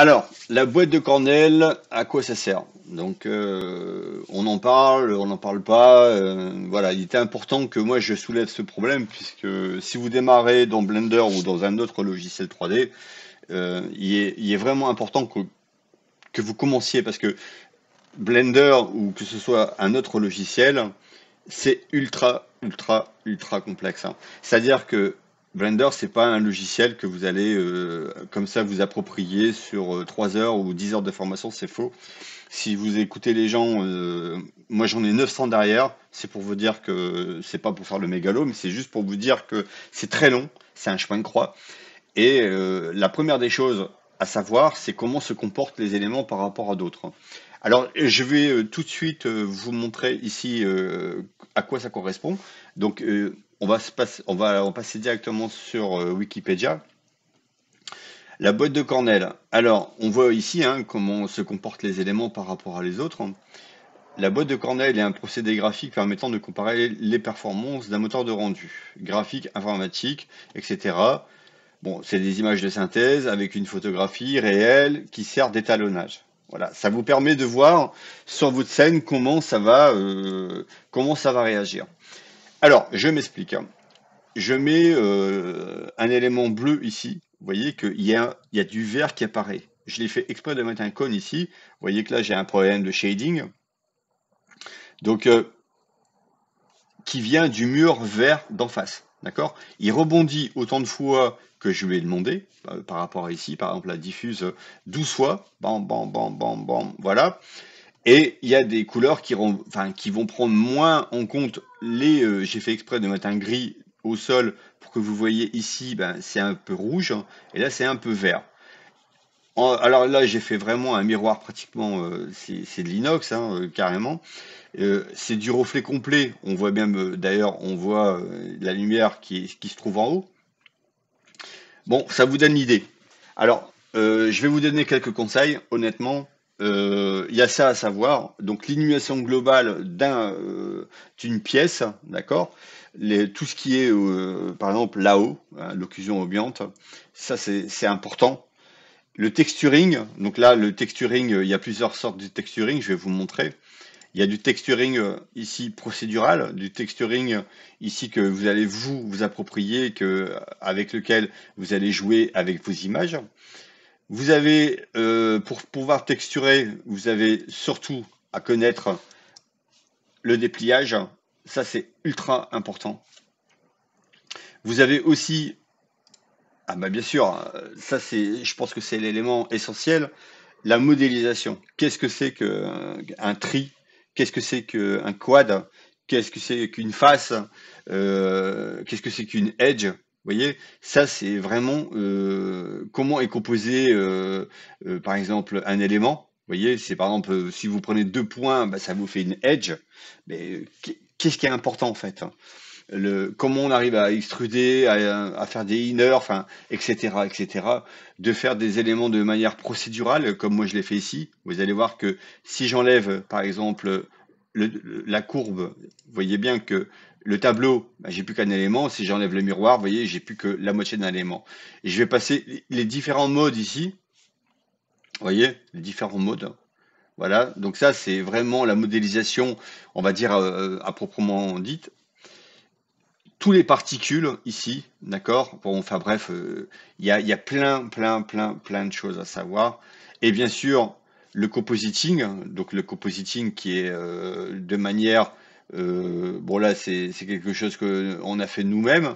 Alors, la boîte de Cornell, à quoi ça sert Donc, euh, on en parle, on n'en parle pas. Euh, voilà, il était important que moi je soulève ce problème, puisque si vous démarrez dans Blender ou dans un autre logiciel 3D, euh, il, est, vraiment important que, que, vous commenciez, parce que Blender ou que ce soit un autre logiciel, c'est ultra, ultra, ultra complexe. Hein. C'est-à-dire que Blender, c'est pas un logiciel que vous allez euh, comme ça vous approprier sur 3 euh, heures ou 10 heures de formation, c'est faux. Si vous écoutez les gens, euh, moi j'en ai 900 derrière, c'est pour vous dire que c'est pas pour faire le mégalo, mais c'est juste pour vous dire que c'est très long, c'est un chemin de croix. Et la première des choses à savoir, c'est comment se comportent les éléments par rapport à d'autres. Alors, je vais tout de suite vous montrer ici à quoi ça correspond. Donc, on va, se passer, on va directement sur euh, Wikipédia. La boîte de Cornell. Alors, on voit ici hein, comment se comportent les éléments par rapport à les autres. La boîte de Cornell est un procédé graphique permettant de comparer les performances d'un moteur de rendu, graphique, informatique, etc. Bon, c'est des images de synthèse avec une photographie réelle qui sert d'étalonnage. Voilà, ça vous permet de voir sur votre scène comment ça va, euh, comment ça va réagir. Alors, je m'explique. Je mets euh, un élément bleu ici. Vous voyez qu'il y a, y du vert qui apparaît. Je l'ai fait exprès de mettre un cône ici. Vous voyez que là, j'ai un problème de shading. Donc, euh, qui vient du mur vert d'en face. D'accord Il rebondit autant de fois que je lui ai demandé, euh, par rapport ici, par exemple, la diffuse 12 fois. Bam, bam, bam, bam, bam. Voilà. Et il y a des couleurs qui, enfin, qui vont prendre moins en compte les. Euh, j'ai fait exprès de mettre un gris au sol pour que vous voyez ici, ben, c'est un peu rouge et là c'est un peu vert. alors là, j'ai fait vraiment un miroir pratiquement, euh, c'est de l'inox hein, euh, carrément. c'est du reflet complet. On voit bien, d'ailleurs, on voit la lumière qui, qui, se trouve en haut. Bon, ça vous donne l'idée. Alors, je vais vous donner quelques conseils. Honnêtement, euh, il y a ça à savoir. Donc l'inhumation globale euh, d'une pièce, d'accord Tout ce qui est, euh, par exemple, là-haut, hein, l'occlusion ambiante, ça c'est important. Le texturing, donc là, le texturing, il y a plusieurs sortes de texturing, je vais vous montrer. Il y a du texturing ici procédural, du texturing ici que vous allez vous vous approprier, que, avec lequel vous allez jouer avec vos images. Vous avez, euh, pour pouvoir texturer, vous avez surtout à connaître le dépliage. Ça, c'est ultra important. Vous avez aussi, ah bah bien sûr, ça c'est, je pense que c'est l'élément essentiel, la modélisation. Qu'est-ce que c'est qu'un tri Qu'est-ce que c'est qu'un quad Qu'est-ce que c'est qu'une face euh, Qu'est-ce que c'est qu'une edge vous voyez, ça c'est vraiment euh, comment est composé, euh, euh, par exemple, un élément. Vous voyez, c'est par exemple, si vous prenez deux points, bah, ça vous fait une edge. Mais qu'est-ce qui est important en fait hein le, Comment on arrive à extruder, à, faire des inner enfin, etc., etc. De faire des éléments de manière procédurale, comme moi je l'ai fait ici. Vous allez voir que si j'enlève, par exemple, la courbe, vous voyez bien que le tableau, bah, j'ai plus qu'un élément. Si j'enlève le miroir, vous voyez, j'ai plus que la moitié d'un élément. Et je vais passer les différents modes ici. Vous voyez, les différents modes. Voilà, donc ça, c'est vraiment la modélisation, on va dire, euh, à proprement dite. Tous les particules ici, d'accord Bon, enfin bref, euh, il y, a, y, a, plein, plein, plein, plein de choses à savoir. Et bien sûr, le compositing, donc le compositing qui est euh, de manière euh, bon là, c'est quelque chose qu'on a fait nous-mêmes.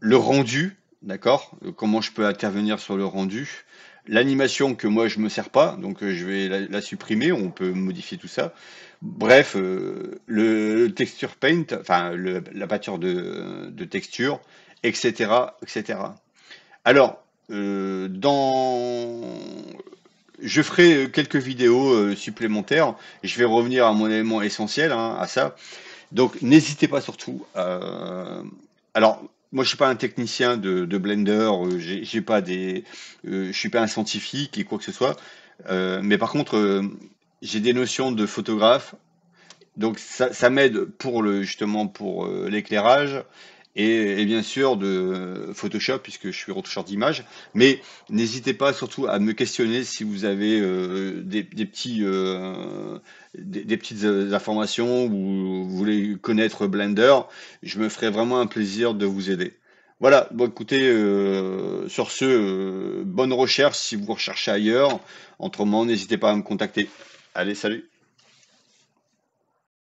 Le rendu, d'accord Comment je peux intervenir sur le rendu L'animation que moi je me sers pas, donc euh, je vais la, supprimer, on peut modifier tout ça. Bref, euh, le, texture paint, enfin la peinture de, texture, etc. etc. Alors, dans je ferai euh, quelques vidéos euh, supplémentaires. Je vais revenir à mon élément essentiel, hein, à ça. Donc, n'hésitez pas surtout. Euh, alors, moi, je suis pas un technicien de, Blender. je ne suis pas un scientifique et quoi que ce soit. mais par contre, j'ai des notions de photographe. Donc, ça, ça m'aide pour le justement pour l'éclairage et, bien sûr de Photoshop puisque je suis retoucheur d'images, Mais n'hésitez pas surtout à me questionner si vous avez euh, des, petits, euh, des, petites euh, informations ou vous voulez connaître Blender. Je me ferai vraiment un plaisir de vous aider. Voilà, bon écoutez, sur ce, bonne recherche si vous recherchez ailleurs. entre Autrement, n'hésitez pas à me contacter. Allez, salut